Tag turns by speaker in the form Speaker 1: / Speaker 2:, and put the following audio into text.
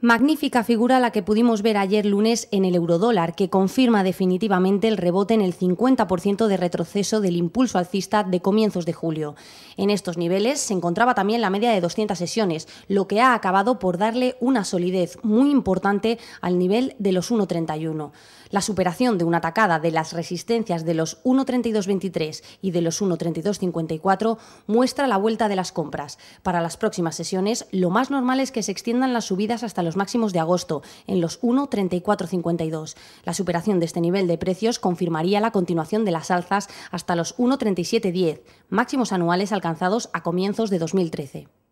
Speaker 1: Magnífica figura la que pudimos ver ayer lunes en el eurodólar, que confirma definitivamente el rebote en el 50% de retroceso del impulso alcista de comienzos de julio. En estos niveles se encontraba también la media de 200 sesiones, lo que ha acabado por darle una solidez muy importante al nivel de los 1,31. La superación de una atacada de las resistencias de los 1,3223 y de los 1,3254 muestra la vuelta de las compras. Para las próximas sesiones, lo más normal es que se extiendan las subidas hasta los máximos de agosto, en los 1,3452. La superación de este nivel de precios confirmaría la continuación de las alzas hasta los 1,3710, máximos anuales alcanzados
Speaker 2: a comienzos de 2013.